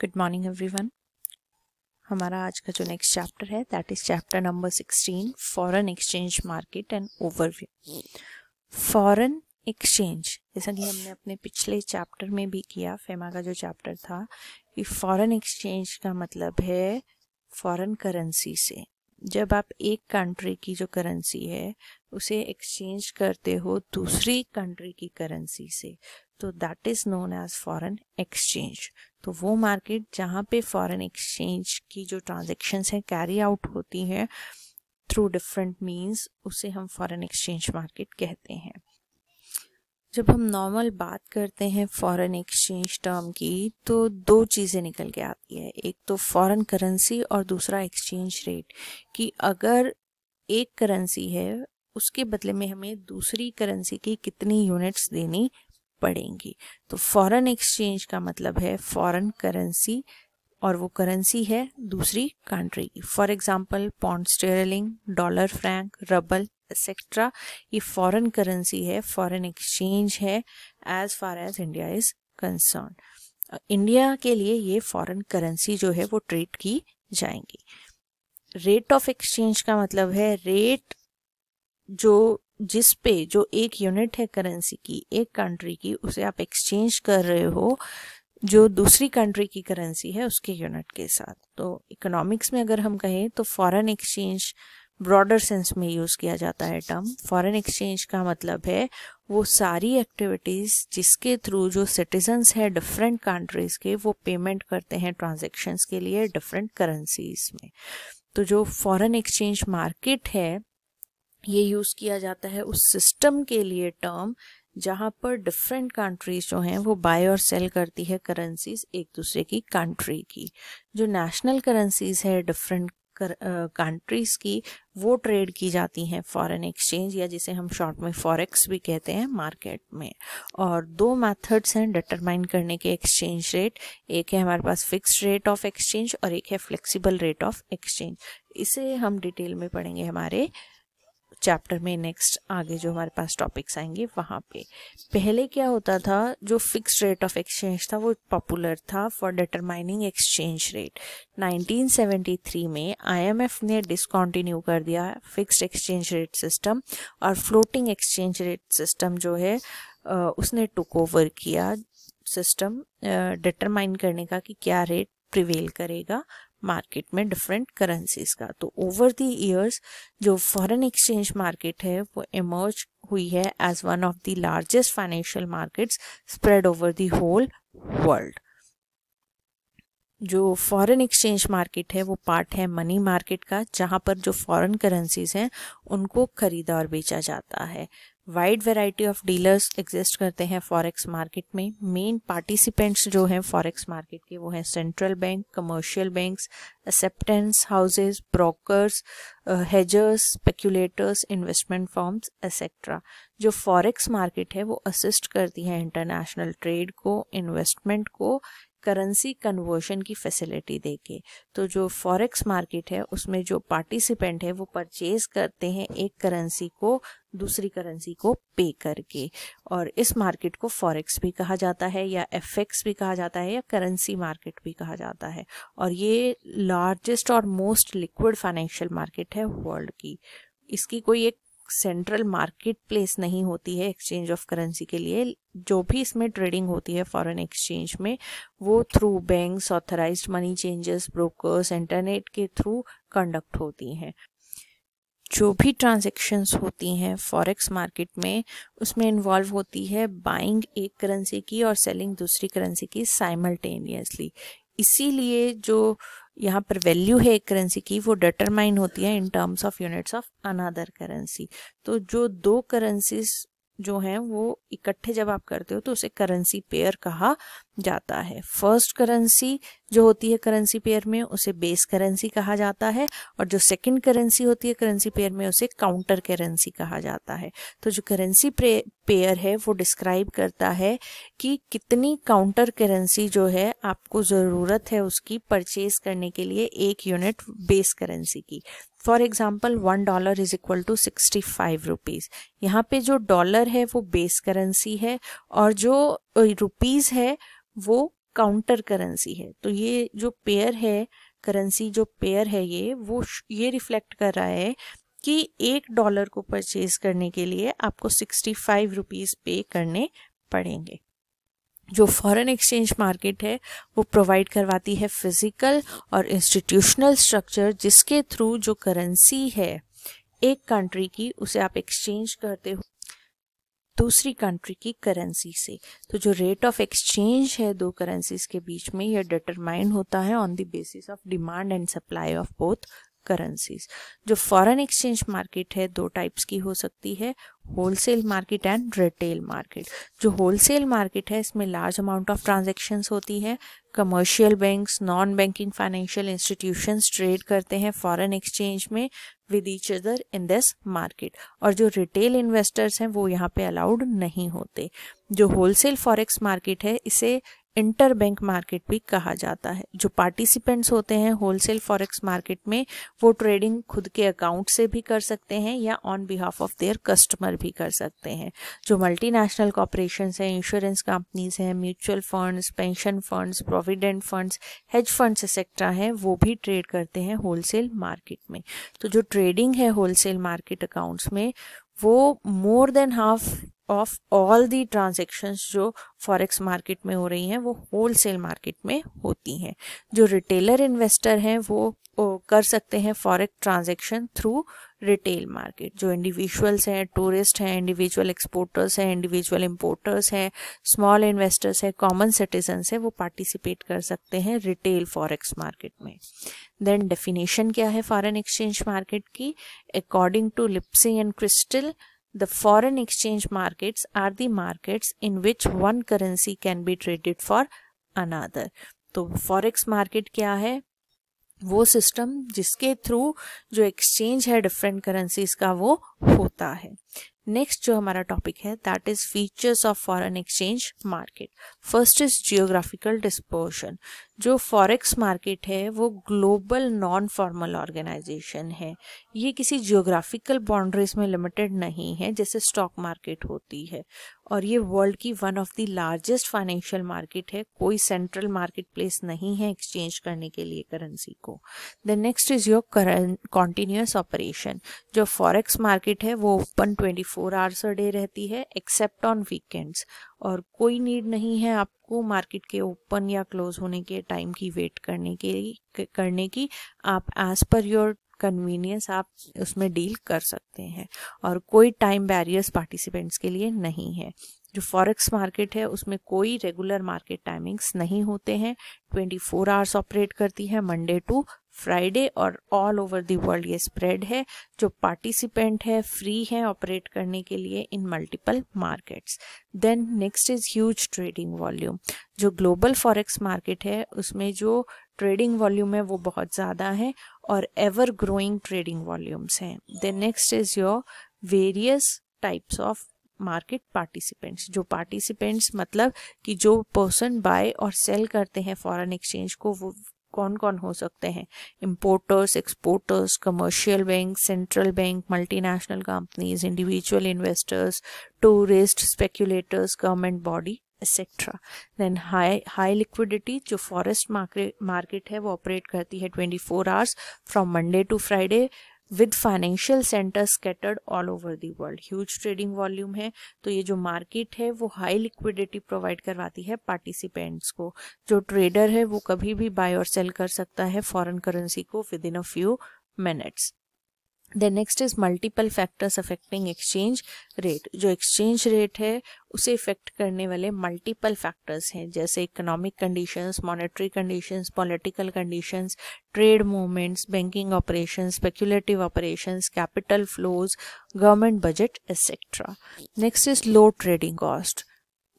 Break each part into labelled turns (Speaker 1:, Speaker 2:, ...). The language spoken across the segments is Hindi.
Speaker 1: गुड मॉर्निंग एवरीवन हमारा आज का जो नेक्स्ट चैप्टर है that is chapter number sixteen foreign exchange market and overview foreign exchange जैसा कि हमने अपने पिछले चैप्टर में भी किया फेमा का जो चैप्टर था कि फॉरेन एक्सचेंज का मतलब है फॉरेन करेंसी से जब आप एक कंट्री की जो करेंसी है उसे एक्सचेंज करते हो दूसरी कंट्री की करेंसी से तो that is known as foreign exchange तो वो मार्केट जहाँ पे फॉरेन एक्सचेंज की जो ट्रांजेक्शन्स हैं कैरी आउट होती हैं थ्रू डिफरेंट मीन्स उसे हम फॉरेन एक्सचेंज मार्केट कहते हैं जब हम नॉर्मल बात करते हैं फॉरेन एक्सचेंज टर्म की तो दो चीज़ें निकल के आती है एक तो फॉरेन करेंसी और दूसरा एक्सचेंज रेट कि अगर एक करेंसी है उसके बदले में हमें दूसरी करेंसी की कितनी यूनिट्स देनी पड़ेंगी तो फॉरेन एक्सचेंज का मतलब है फॉरेन करेंसी और वो करेंसी है दूसरी कंट्री की for example pound sterling dollar franc rouble etcetera ये फॉरेन करेंसी है फॉरेन एक्सचेंज है as far as India is concern India के लिए ये फॉरेन करेंसी जो है वो ट्रेड की जाएंगी रेट ऑफ एक्सचेंज का मतलब है रेट जो जिस पे जो एक यूनिट है करेंसी की एक कंट्री की उसे आप एक्सचेंज कर रहे हो जो दूसरी कंट्री की करेंसी है उसके यूनिट के साथ तो इकोनॉमिक्स में अगर हम कहें तो फॉरेन एक्सचेंज ब्रॉडर सेंस में यूज़ किया जाता है टर्म फॉरेन एक्सचेंज का मतलब है वो सारी एक्टिविटीज़ जिसके थ्रू जो सिटीजन्स हैं डिफरेंट कंट्रीज़ के वो पेमेंट करते हैं ट्रांजेक्शन्स के लिए डिफरेंट करेंसीज में तो जो फॉरेन एक्सचेंज मार्केट है ये यूज़ किया जाता है उस सिस्टम के लिए टर्म जहाँ पर डिफरेंट कंट्रीज जो हैं वो बाय और सेल करती है करेंसीज एक दूसरे की कंट्री की जो नेशनल करेंसीज है डिफरेंट कंट्रीज की वो ट्रेड की जाती हैं फॉरेन एक्सचेंज या जिसे हम शॉर्ट में फॉरेक्स भी कहते हैं मार्केट में और दो मेथड्स हैं डिटरमाइन करने के एक्सचेंज रेट एक है हमारे पास फिक्स रेट ऑफ एक्सचेंज और एक है फ्लेक्सिबल रेट ऑफ एक्सचेंज इसे हम डिटेल में पढ़ेंगे हमारे चैप्टर में नेक्स्ट आगे जो हमारे पास टॉपिक्स आएंगे वहाँ पे पहले क्या होता था जो फिक्स रेट ऑफ एक्सचेंज था वो पॉपुलर था फॉर डिटरमाइनिंग एक्सचेंज रेट 1973 में आईएमएफ ने डिसकॉन्टिन्यू कर दिया फिक्स्ड एक्सचेंज रेट सिस्टम और फ्लोटिंग एक्सचेंज रेट सिस्टम जो है उसने टुक ओवर किया सिस्टम डिटरमाइन करने का कि क्या रेट प्रिवेल करेगा मार्केट में डिफरेंट करेंसीज का तो ओवर द इयर्स जो फॉरेन एक्सचेंज मार्केट है वो इमर्ज हुई है as one of the largest financial markets spread over the whole world जो फॉरेन एक्सचेंज मार्केट है वो पार्ट है मनी मार्केट का जहाँ पर जो फॉरेन करेंसीज हैं उनको खरीदा और बेचा जाता है wide variety of dealers exist करते हैं फॉरेक्स मार्केट में मेन पार्टिसिपेंट्स जो हैं फॉरेक्स मार्केट के वो हैं central bank commercial banks acceptance houses brokers hedgers speculators investment firms etcetera जो फॉरेक्स मार्केट है वो असिस्ट करती है इंटरनेशनल ट्रेड को इन्वेस्टमेंट को करेंसी कन्वर्शन की फैसिलिटी देके तो जो फॉरेक्स मार्केट है उसमें जो पार्टिसिपेंट है वो परचेज करते हैं एक करेंसी को दूसरी करेंसी को पे करके और इस मार्केट को फॉरेक्स भी कहा जाता है या एफएक्स भी कहा जाता है या करेंसी मार्केट भी कहा जाता है और ये लार्जेस्ट और मोस्ट लिक्विड फाइनेंशियल मार्केट है वर्ल्ड की इसकी कोई एक सेंट्रल मार्केट प्लेस नहीं होती है एक्सचेंज ऑफ करेंसी के लिए जो भी इसमें ट्रेडिंग होती है फॉरेन एक्सचेंज में वो through banks authorise money changers brokers internet के थ्रू कंडक्ट होती हैं जो भी ट्रांजेक्शन्स होती हैं फॉरेक्स मार्केट में उसमें इन्वॉल्व होती है बाइंग एक करेंसी की और सेलिंग दूसरी करेंसी की साइमल्टेनियसली इसीलिए जो यहाँ पर वैल्यू है एक करेंसी की वो डिटरमाइन होती है in terms of units of another currency तो जो दो करेंसीज जो है वो इकट्ठे जब आप करते हो तो उसे करेंसी पेयर कहा जाता है फर्स्ट करेंसी जो होती है करेंसी पेयर में उसे बेस करेंसी कहा जाता है और जो सेकंड करेंसी होती है करेंसी पेयर में उसे काउंटर करेंसी कहा जाता है तो जो करेंसी पेयर है वो डिस्क्राइब करता है कि कितनी काउंटर करेंसी जो है आपको ज़रूरत है उसकी परचेज करने के लिए एक यूनिट बेस करेंसी की for example one dollar is equal to sixty five rupees यहाँ पे जो डॉलर है वो बेस करेंसी है और जो रुपीज़ है वो काउंटर करेंसी है तो ये जो पेयर है करेंसी जो पेयर है ये वो ये रिफ्लेक्ट कर रहा है कि एक डॉलर को परचेज करने के लिए आपको सिक्सटी फाइव रुपीज़ पे करने पड़ेंगे जो फॉरेन एक्सचेंज मार्केट है वो प्रोवाइड करवाती है फिजिकल और इंस्टीट्यूशनल स्ट्रक्चर जिसके थ्रू जो करेंसी है एक कंट्री की उसे आप एक्सचेंज करते हो दूसरी कंट्री की करेंसी से तो जो रेट ऑफ एक्सचेंज है दो करेंसीज के बीच में यह डिटरमाइन होता है on the basis of demand and supply of both currencies जो फॉरेन एक्सचेंज मार्केट है दो टाइप्स की हो सकती है wholesale market and retail market जो होलसेल मार्केट है इसमें लार्ज अमाउंट ऑफ ट्रांजेक्शन्स होती है commercial banks non banking financial institutions trade करते हैं फॉरेन एक्सचेंज में with each other in this market और जो रिटेल इन्वेस्टर्स हैं वो यहाँ पे अलाउड नहीं होते जो होलसेल फॉरेक्स मार्केट है इसे इंटरबैंक मार्केट भी कहा जाता है जो पार्टिसिपेंट्स होते हैं होलसेल फॉरेक्स मार्केट में वो ट्रेडिंग खुद के अकाउंट से भी कर सकते हैं या on behalf of their customer भी कर सकते हैं जो मल्टीनेशनल कॉरपोरेशन हैं इंश्योरेंस कंपनीज हैं mutual funds pension funds provident funds hedge funds etcetera हैं वो भी ट्रेड करते हैं होलसेल मार्केट में तो जो ट्रेडिंग है होलसेल मार्केट अकाउंट्स में वो more than half of all the transactions जो फॉरेक्स मार्केट में हो रही हैं वो होल सेल मार्केट में होती हैं जो रिटेलर इन्वेस्टर हैं वो कर सकते हैं forex transaction through retail market जो इंडिविजुअल्स हैं टूरिस्ट हैं इंडिविजुअल एक्सपोर्टर्स हैं इंडिविजुअल इम्पोर्टर्स हैं स्मॉल इन्वेस्टर्स हैं कॉमन सिटीजन्स हैं वो पार्टिसिपेट कर सकते हैं रिटेल फॉरेक्स मार्केट में देन डेफिनेशन क्या है फॉरेन एक्सचेंज मार्केट की according to Lipsey and Chrystal the foreign exchange markets are the markets in which one currency can be traded for another तो फॉरेक्स मार्केट क्या है वो सिस्टम जिसके थ्रू जो एक्सचेंज है डिफरेंट करेंसीज का वो होता है नेक्स्ट जो हमारा टॉपिक है that is features of foreign exchange market first is geographical dispersion जो फॉरेक्स मार्केट है वो ग्लोबल नॉन फॉर्मल ऑर्गेनाइजेशन है ये किसी जियोग्राफिकल बाउंड्रीज में लिमिटेड नहीं है जैसे स्टॉक मार्केट होती है और ये वर्ल्ड की one of the largest financial market है कोई सेंट्रल मार्केट प्लेस नहीं है एक्सचेंज करने के लिए करेंसी को the next is your continuous operation जो फॉरेक्स मार्केट है वो ओपन 24 आवर्स अ डे रहती है एक्सेप्ट ऑन वीकेंड्स और कोई नीड नहीं है आपको मार्केट के ओपन या क्लोज होने के टाइम की वेट करने के करने की आप एज पर योर कन्वीनियंस आप उसमें डील कर सकते हैं और कोई टाइम बैरियर्स पार्टिसिपेंट्स के लिए नहीं है जो फॉरेक्स मार्केट है उसमें कोई रेगुलर मार्केट टाइमिंग्स नहीं होते हैं 24 आवर्स ऑपरेट करती है मंडे टू फ्राइडे और ऑल ओवर दी वर्ल्ड ये स्प्रेड है जो पार्टिसिपेंट है फ्री है ऑपरेट करने के लिए in multiple markets then next is huge trading volume जो ग्लोबल फॉरेक्स मार्केट है उसमें जो ट्रेडिंग वॉल्यूम है वो बहुत ज़्यादा है और एवर ग्रोइंग ट्रेडिंग वॉल्यूम्स हैं then next is your various types of market participants जो पार्टिसिपेंट्स मतलब कि जो पर्सन बाय और सेल करते हैं फॉरेन एक्सचेंज को वो कौन कौन हो सकते हैं importers exporters commercial bank central bank multinational companies individual investors tourist speculators government body etcetera then high high liquidity जो फॉरेस्ट मार्केट है वो ऑपरेट करती है twenty four hours from Monday to Friday with financial center scattered all over the world huge trading volume है तो ये जो मार्केट है वो हाई लिक्विडिटी प्रोवाइड करवाती है पार्टिसिपेंट्स को जो ट्रेडर है वो कभी भी बाय और सेल कर सकता है फॉरेन करेंसी को within a few minutes then next is multiple factors affecting exchange rate जो एक्सचेंज रेट है उसे इफेक्ट करने वाले मल्टीपल फैक्टर्स हैं जैसे economic conditions monetary conditions political conditions trade movements banking operations speculative operations capital flows government budget etcetera next is low trading cost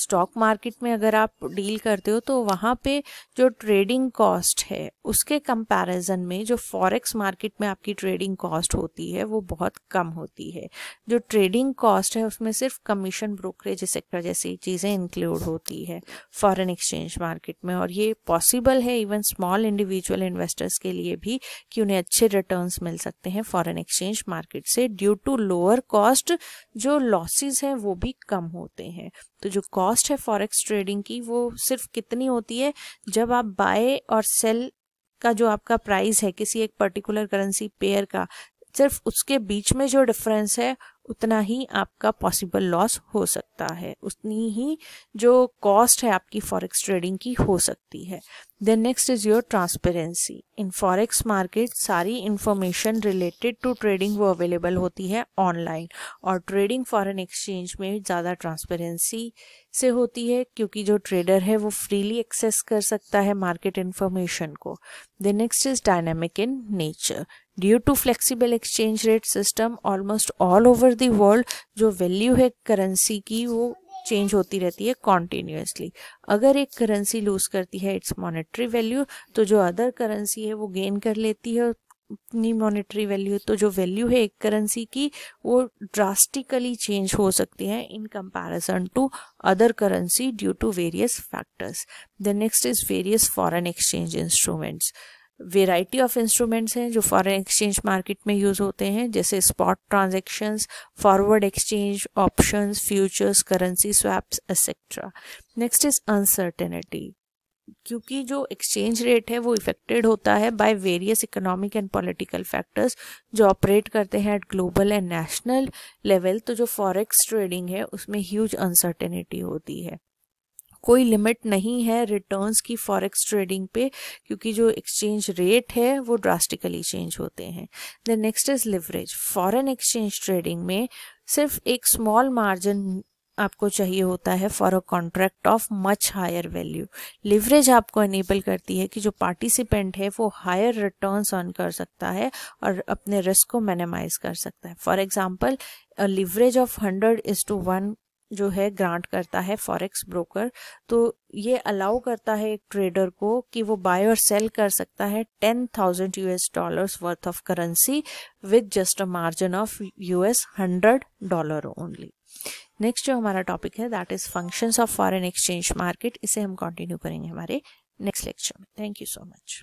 Speaker 1: stock market में अगर आप डील करते हो तो वहाँ पे जो ट्रेडिंग कॉस्ट है उसके कंपैरिजन में जो फॉरेक्स मार्केट में आपकी ट्रेडिंग कॉस्ट होती है वो बहुत कम होती है जो ट्रेडिंग कॉस्ट है उसमें सिर्फ कमीशन ब्रोकरेज सेक्टर जैसी चीज़ें इंक्लूड होती है फॉरेन एक्सचेंज मार्केट में और ये पॉसिबल है इवन स्मॉल इंडिविजुअल इन्वेस्टर्स के लिए भी कि उन्हें अच्छे रिटर्न मिल सकते हैं फॉरन एक्सचेंज मार्केट से ड्यू टू लोअर कॉस्ट जो लॉसेज हैं वो भी कम होते हैं तो जो कॉस्ट है फॉरेक्स ट्रेडिंग की वो सिर्फ कितनी होती है जब आप बाय और सेल का जो आपका प्राइस है किसी एक पर्टिकुलर करेंसी पेयर का सिर्फ उसके बीच में जो डिफरेंस है उतना ही आपका पॉसिबल लॉस हो सकता है उतनी ही जो कॉस्ट है आपकी फॉरेक्स ट्रेडिंग की हो सकती है then next is your transparency in forex market सारी इंफॉर्मेशन रिलेटेड टू ट्रेडिंग वो अवेलेबल होती है ऑनलाइन और ट्रेडिंग फॉरेन एक्सचेंज में ज़्यादा ट्रांसपेरेंसी से होती है क्योंकि जो ट्रेडर है वो फ्रीली एक्सेस कर सकता है मार्केट इन्फॉर्मेशन को then next is dynamic in nature due to flexible exchange rate system almost all over the world जो वैल्यू है करेंसी की वो चेंज होती रहती है कॉन्टीन्यूसली अगर एक करेंसी लूज करती है इट्स मॉनेटरी वैल्यू तो जो अदर करेंसी है वो गेन कर लेती है अपनी मॉनेटरी वैल्यू तो जो वैल्यू है एक करेंसी की वो ड्रास्टिकली चेंज हो सकती है in comparison to other currency due to various factors the next is various foreign exchange instruments variety of instruments हैं जो फॉरेन एक्सचेंज मार्केट में यूज़ होते हैं जैसे spot transactions forward exchange option futures currency swaps etcetera next is uncertainty क्योंकि जो एक्सचेंज रेट है वो इफेक्टेड होता है by various economic and political factors जो ऑपरेट करते हैं at global and national level तो जो फॉरेक्स ट्रेडिंग है उसमें ह्यूज अनसर्टेनिटी होती है कोई लिमिट नहीं है रिटर्न्स की फॉरेक्स ट्रेडिंग पे क्योंकि जो एक्सचेंज रेट है वो ड्रास्टिकली चेंज होते हैं the next is leverage foreign exchange trading में सिर्फ एक स्मॉल मार्जिन आपको चाहिए होता है for a contract of much higher value leverage आपको एनेबल करती है कि जो पार्टिसिपेंट है वो हायर रिटर्न्स ऑन कर सकता है और अपने रिस्क को मिनिमाइज कर सकता है for example leverage of hundred is to one जो है ग्रांट करता है फॉरेक्स ब्रोकर तो ये अलाउ करता है एक ट्रेडर को कि वो बाय और सेल कर सकता है ten thousand US dollars worth of currency with just a margin of US hundred dollar only next जो हमारा टॉपिक है that is functions of foreign exchange market इसे हम कंटिन्यू करेंगे हमारे नेक्स्ट लेक्चर में थैंक यू सो मच